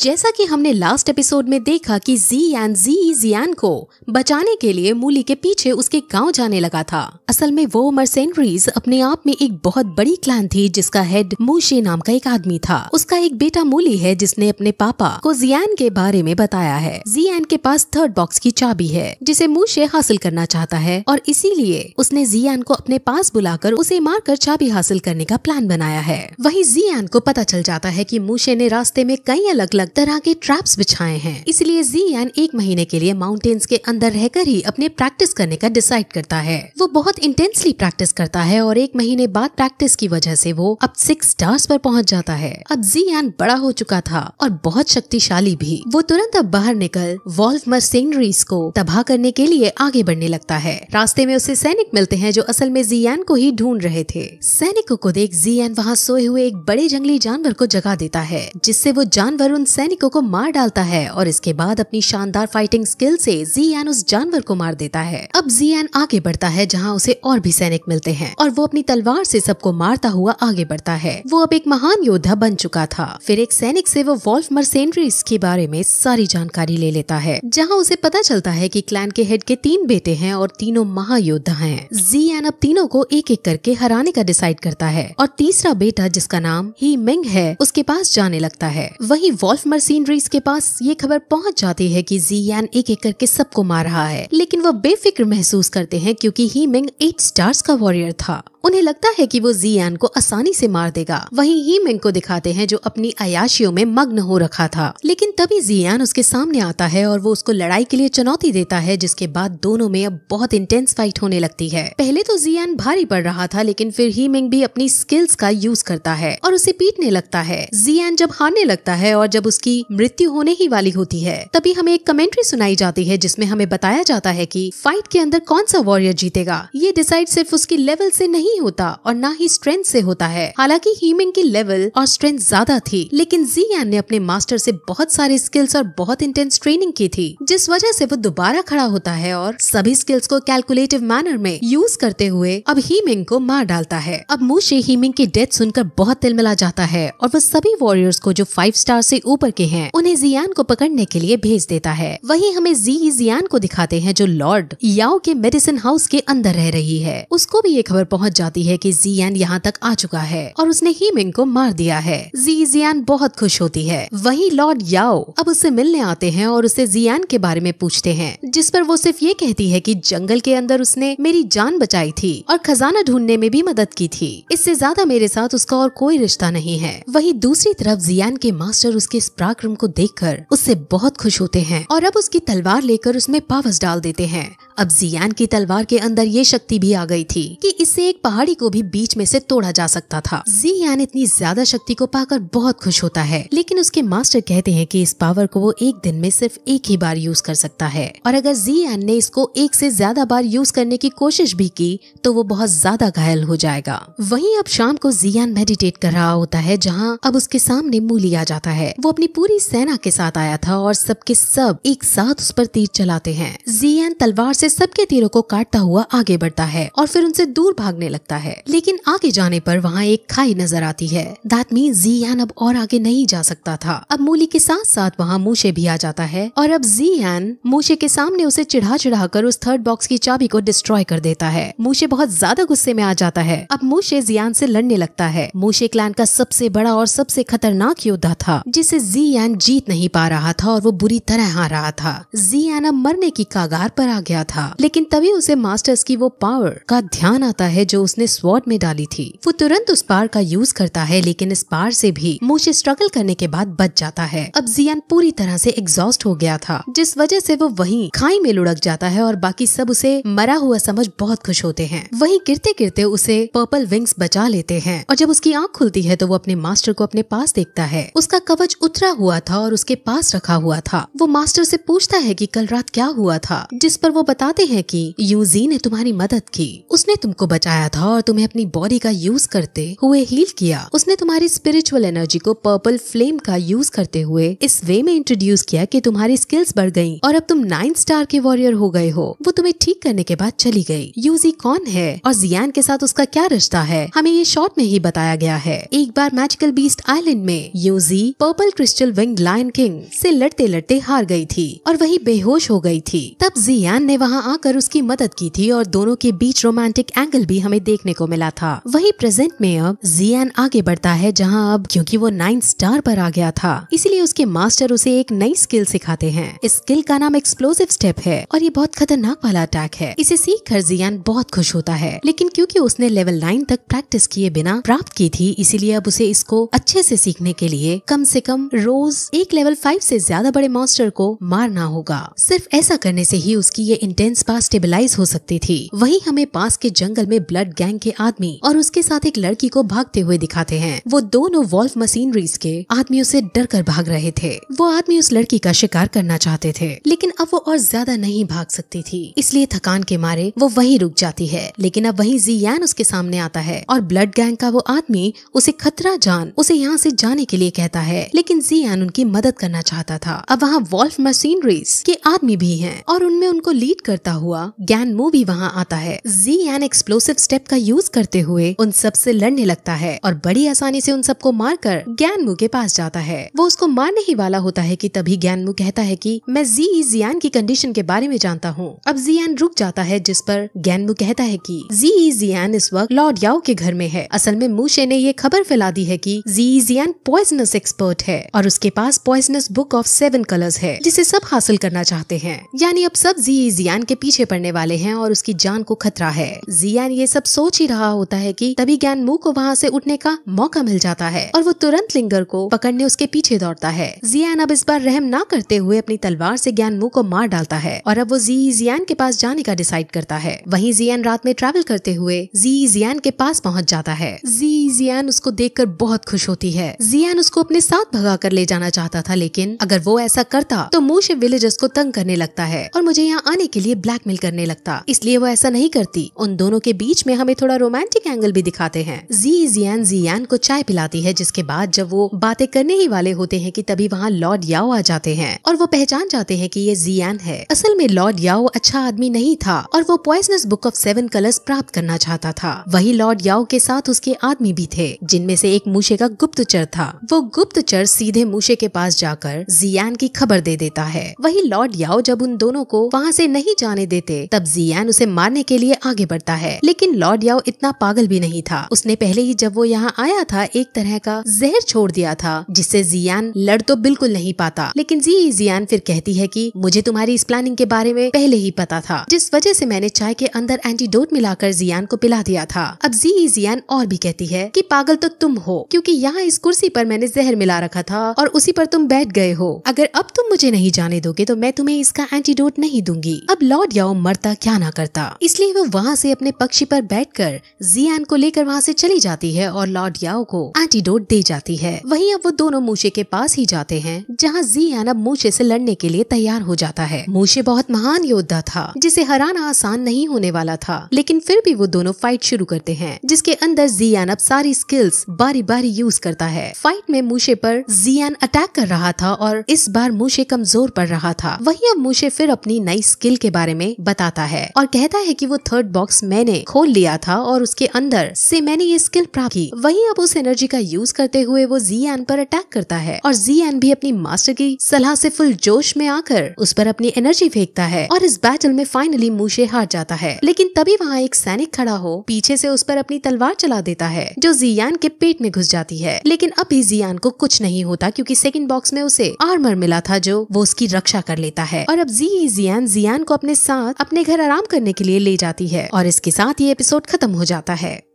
जैसा कि हमने लास्ट एपिसोड में देखा कि जी एन जी जियान को बचाने के लिए मूली के पीछे उसके गांव जाने लगा था असल में वो मर्सेंट्रीज अपने आप में एक बहुत बड़ी क्लान थी जिसका हेड मूशे नाम का एक आदमी था उसका एक बेटा मूली है जिसने अपने पापा को जियान के बारे में बताया है जी एन के पास थर्ड बॉक्स की चाबी है जिसे मूशे हासिल करना चाहता है और इसीलिए उसने एन को अपने पास बुलाकर उसे मारकर चाबी हासिल करने का प्लान बनाया है वही जी एन को पता चल जाता है की मूशे ने रास्ते में कई अलग अलग तरह के ट्रैप्स बिछाए हैं इसलिए जी एन एक महीने के लिए माउंटेन्स के अंदर रहकर ही अपने प्रैक्टिस करने का डिसाइड करता है वो बहुत इंटेंसली प्रैक्टिस करता है और एक महीने बाद प्रैक्टिस की वजह से वो अब सिक्स स्टार्स पर पहुंच जाता है अब जी एन बड़ा हो चुका था और बहुत शक्तिशाली भी वो तुरंत अब बाहर निकल वॉल्फ मर्सेनरीज को तबाह करने के लिए आगे बढ़ने लगता है रास्ते में उसे सैनिक मिलते हैं जो असल में जी एन को ही ढूंढ रहे थे सैनिकों को देख जी एन वहाँ सोए हुए एक बड़े जंगली जानवर को जगा देता है जिससे वो जानवर उन सैनिकों को मार डालता है और इसके बाद अपनी शानदार फाइटिंग स्किल से एन उस जानवर को मार देता है अब एन आगे बढ़ता है जहाँ उसे और भी सैनिक मिलते हैं और वो अपनी तलवार से सबको मारता हुआ आगे बढ़ता है वो अब एक महान योद्धा बन चुका था फिर एक सैनिक से वो वॉल्फ मर्सेंड्रीज के बारे में सारी जानकारी ले लेता है जहाँ उसे पता चलता है की क्लैन के हेड के तीन बेटे हैं और तीनों महायोद्धा जी एन अब तीनों को एक एक करके हराने का डिसाइड करता है और तीसरा बेटा जिसका नाम ही मिंग है उसके पास जाने लगता है वही वॉल्फ गल्फ सीनरीज के पास ये खबर पहुंच जाती है कि एन एक एक करके सबको मार रहा है लेकिन वो बेफिक्र महसूस करते हैं क्योंकि ही मिंग एट स्टार्स का वॉरियर था उन्हें लगता है कि वो जी एन को आसानी से मार देगा वहीं ही मिंग को दिखाते हैं जो अपनी अयाशियों में मग्न हो रखा था लेकिन तभी जी एन उसके सामने आता है और वो उसको लड़ाई के लिए चुनौती देता है जिसके बाद दोनों में अब बहुत इंटेंस फाइट होने लगती है पहले तो एन भारी पड़ रहा था लेकिन फिर ही मिंग भी अपनी स्किल्स का यूज करता है और उसे पीटने लगता है जी एन जब हारने लगता है और जब उसकी मृत्यु होने ही वाली होती है तभी हमें एक कमेंट्री सुनाई जाती है जिसमें हमें बताया जाता है कि फाइट के अंदर कौन सा वॉरियर जीतेगा ये डिसाइड सिर्फ उसकी लेवल से नहीं होता और ना ही स्ट्रेंथ से होता है हालांकि हीमिंग की लेवल और स्ट्रेंथ ज्यादा थी लेकिन जी ने अपने मास्टर से बहुत सारे स्किल्स और बहुत इंटेंस ट्रेनिंग की थी जिस वजह से वो दोबारा खड़ा होता है और सभी स्किल्स को कैलकुलेटिव मैनर में यूज करते हुए अब हीमिंग को मार डालता है अब मुशे हीमिंग की डेथ सुनकर बहुत तिलमिला जाता है और वो सभी वॉरियर्स को जो फाइव स्टार से ऊपर के हैं उन्हें जियान को पकड़ने के लिए भेज देता है वहीं हमें जी जियान को दिखाते हैं जो लॉर्ड याओ के मेडिसिन हाउस के अंदर रह रही है उसको भी ये खबर पहुंच जाती है कि जियान यहाँ तक आ चुका है और उसने ही मिंग को मार दिया है जी जियान बहुत खुश होती है वही लॉर्ड याओ अब उससे मिलने आते हैं और उसे जियान के बारे में पूछते हैं जिस पर वो सिर्फ ये कहती है कि जंगल के अंदर उसने मेरी जान बचाई थी और खजाना ढूंढने में भी मदद की थी इससे ज्यादा मेरे साथ उसका और कोई रिश्ता नहीं है वही दूसरी तरफ जियान के मास्टर उसके के इस पराक्रम को देखकर उससे बहुत खुश होते हैं और अब उसकी तलवार लेकर उसमें पावस डाल देते हैं अब जियान की तलवार के अंदर ये शक्ति भी आ गई थी कि इससे एक पहाड़ी को भी बीच में से तोड़ा जा सकता था जियान इतनी ज्यादा शक्ति को पाकर बहुत खुश होता है लेकिन उसके मास्टर कहते हैं कि इस पावर को वो एक दिन में सिर्फ एक ही बार यूज कर सकता है और अगर जियान ने इसको एक से ज्यादा बार यूज करने की कोशिश भी की तो वो बहुत ज्यादा घायल हो जाएगा वही अब शाम को जियान मेडिटेट कर रहा होता है जहाँ अब उसके सामने मूली आ जाता है वो अपनी पूरी सेना के साथ आया था और सबके सब एक साथ उस पर तीर चलाते हैं जियान तलवार से से सबके तीरों को काटता हुआ आगे बढ़ता है और फिर उनसे दूर भागने लगता है लेकिन आगे जाने पर वहाँ एक खाई नजर आती है दैट मीन जी एन अब और आगे नहीं जा सकता था अब मूली के साथ साथ वहाँ मूशे भी आ जाता है और अब जी एन मूशे के सामने उसे चिढ़ा चिढ़ा कर उस थर्ड बॉक्स की चाबी को डिस्ट्रॉय कर देता है मूशे बहुत ज्यादा गुस्से में आ जाता है अब मूशे जियान से लड़ने लगता है मूशे क्लैन का सबसे बड़ा और सबसे खतरनाक योद्धा था जिसे एन जीत नहीं पा रहा था और वो बुरी तरह हार रहा था जी एन अब मरने की कागार पर आ गया था था लेकिन तभी उसे मास्टर्स की वो पावर का ध्यान आता है जो उसने स्वॉर्ड में डाली थी वो तुरंत उस पार का यूज करता है लेकिन इस पार से भी मोशे स्ट्रगल करने के बाद बच जाता है अब जियान पूरी तरह से एग्जॉस्ट हो गया था जिस वजह से वो वहीं खाई में लुढ़क जाता है और बाकी सब उसे मरा हुआ समझ बहुत खुश होते हैं वहीं गिरते गिरते उसे पर्पल विंग्स बचा लेते हैं और जब उसकी आंख खुलती है तो वो अपने मास्टर को अपने पास देखता है उसका कवच उतरा हुआ था और उसके पास रखा हुआ था वो मास्टर से पूछता है कि कल रात क्या हुआ था जिस पर वो बता बताते हैं कि यूजी ने तुम्हारी मदद की उसने तुमको बचाया था और तुम्हें अपनी बॉडी का यूज करते हुए हील किया उसने तुम्हारी स्पिरिचुअल एनर्जी को पर्पल फ्लेम का यूज करते हुए इस वे में इंट्रोड्यूस किया कि तुम्हारी स्किल्स बढ़ गई और अब तुम नाइन स्टार के वॉरियर हो गए हो वो तुम्हें ठीक करने के बाद चली गई यूजी कौन है और जियान के साथ उसका क्या रिश्ता है हमें ये शॉर्ट में ही बताया गया है एक बार मैजिकल बीस्ट आइलैंड में यूजी purple crystal wing line king से लड़ते लड़ते हार गई थी और वही बेहोश हो गई थी तब जियान ने वहाँ वहां आकर उसकी मदद की थी और दोनों के बीच रोमांटिक एंगल भी हमें देखने को मिला था वही प्रेजेंट में अब जियान आगे बढ़ता है जहां अब क्योंकि वो नाइन स्टार पर आ गया था इसीलिए उसके मास्टर उसे एक नई स्किल सिखाते हैं इस स्किल का नाम एक्सप्लोसिव स्टेप है और ये बहुत खतरनाक वाला अटैक है इसे सीख कर जियान बहुत खुश होता है लेकिन क्यूँकी उसने लेवल नाइन तक प्रैक्टिस किए बिना प्राप्त की थी इसीलिए अब उसे इसको अच्छे से सीखने के लिए कम से कम रोज एक लेवल फाइव से ज्यादा बड़े मॉन्स्टर को मारना होगा सिर्फ ऐसा करने से ही उसकी ये डेंस पास स्टेबलाइज हो सकती थी वही हमें पास के जंगल में ब्लड गैंग के आदमी और उसके साथ एक लड़की को भागते हुए दिखाते हैं वो दोनों वॉल्फ मशीनरीज के आदमियों से डर कर भाग रहे थे वो आदमी उस लड़की का शिकार करना चाहते थे लेकिन अब वो और ज्यादा नहीं भाग सकती थी इसलिए थकान के मारे वो वहीं रुक जाती है लेकिन अब वही जियान उसके सामने आता है और ब्लड गैंग का वो आदमी उसे खतरा जान उसे यहाँ से जाने के लिए कहता है लेकिन जियान उनकी मदद करना चाहता था अब वहाँ वॉल्फ मशीनरीज के आदमी भी हैं और उनमें उनको लीड करता हुआ ज्ञानमो भी वहाँ आता है जी एन एक्सप्लोसिव स्टेप का यूज करते हुए उन सब से लड़ने लगता है और बड़ी आसानी से उन सबको मार कर ज्ञानमू के पास जाता है वो उसको मारने ही वाला होता है कि तभी ज्ञानमू कहता है कि मैं जी जियान की कंडीशन के बारे में जानता हूँ अब जियान रुक जाता है जिस पर ज्ञानमू कहता है की जी जियान इस वक्त लॉर्ड याओ के घर में है असल में मूशे ने ये खबर फैला दी है की जी जियान पॉइजनस एक्सपर्ट है और उसके पास poisonous book of seven colours है जिसे सब हासिल करना चाहते हैं यानी अब सब जी जियान जियान के पीछे पड़ने वाले हैं और उसकी जान को खतरा है जियान ये सब सोच ही रहा होता है कि तभी ज्ञान मुंह को वहाँ से उठने का मौका मिल जाता है और वो तुरंत लिंगर को पकड़ने उसके पीछे दौड़ता है जियान अब इस बार रहम ना करते हुए अपनी तलवार से ज्ञान मुंह को मार डालता है और अब वो जी जियान के पास जाने का डिसाइड करता है वही जियान रात में ट्रेवल करते हुए जी जियान के पास पहुँच जाता है जी जियान उसको देख बहुत खुश होती है जियान उसको अपने साथ भगा कर ले जाना चाहता था लेकिन अगर वो ऐसा करता तो मोशे विलेजर्स को तंग करने लगता है और मुझे यहाँ आने के लिए लिए ब्लैकमेल करने लगता इसलिए वो ऐसा नहीं करती उन दोनों के बीच में हमें थोड़ा रोमांटिक एंगल भी दिखाते हैं जी जियान जियान को चाय पिलाती है जिसके बाद जब वो बातें करने ही वाले होते हैं कि तभी वहाँ लॉर्ड याओ आ जाते हैं और वो पहचान जाते हैं कि ये जियान है असल में लॉर्ड याओ अच्छा आदमी नहीं था और वो poisonous book of seven colours प्राप्त करना चाहता था वही लॉर्ड याओ के साथ उसके आदमी भी थे जिनमें से एक मूशे का गुप्तचर था वो गुप्तचर सीधे मूशे के पास जाकर जियान की खबर दे देता है वही लॉर्ड याओ जब उन दोनों को वहाँ से नहीं जाने देते तब जियान उसे मारने के लिए आगे बढ़ता है लेकिन लॉर्ड याओ इतना पागल भी नहीं था उसने पहले ही जब वो यहाँ आया था एक तरह का जहर छोड़ दिया था जिससे जियान लड़ तो बिल्कुल नहीं पाता लेकिन जी जियान फिर कहती है कि मुझे तुम्हारी इस प्लानिंग के बारे में पहले ही पता था जिस वजह से मैंने चाय के अंदर एंटीडोट मिलाकर जियान को पिला दिया था अब जी जियान और भी कहती है कि पागल तो तुम हो क्योंकि यहाँ इस कुर्सी पर मैंने जहर मिला रखा था और उसी पर तुम बैठ गए हो अगर अब तुम मुझे नहीं जाने दोगे तो मैं तुम्हें इसका एंटीडोट नहीं दूंगी अब लॉर्ड याओ मरता क्या ना करता इसलिए वो वहाँ से अपने पक्षी पर बैठकर जियान को लेकर वहाँ से चली जाती है और लॉर्ड याओ को एंटीडोट दे जाती है वहीं अब वो दोनों मूशे के पास ही जाते हैं जहाँ जियान अब मूशे से लड़ने के लिए तैयार हो जाता है मूशे बहुत महान योद्धा था जिसे हराना आसान नहीं होने वाला था लेकिन फिर भी वो दोनों फाइट शुरू करते हैं जिसके अंदर जियान अब सारी स्किल्स बारी बारी यूज करता है फाइट में मूशे पर जियान अटैक कर रहा था और इस बार मूशे कमजोर पड़ रहा था वही अब मूशे फिर अपनी नई स्किल के बारे में बताता है और कहता है कि वो थर्ड बॉक्स मैंने खोल लिया था और उसके अंदर से मैंने ये स्किल प्राप्त की वहीं अब उस एनर्जी का यूज करते हुए वो जी एन पर अटैक करता है और जी एन भी अपनी मास्टर की सलाह से फुल जोश में आकर उस पर अपनी एनर्जी फेंकता है और इस बैटल में फाइनली मूशे हार जाता है लेकिन तभी वहाँ एक सैनिक खड़ा हो पीछे से उस पर अपनी तलवार चला देता है जो जियान के पेट में घुस जाती है लेकिन अभी जियान को कुछ नहीं होता क्योंकि सेकंड बॉक्स में उसे आर्मर मिला था जो वो उसकी रक्षा कर लेता है और अब जी जियान जियान को अपने साथ अपने घर आराम करने के लिए ले जाती है और इसके साथ ये एपिसोड खत्म हो जाता है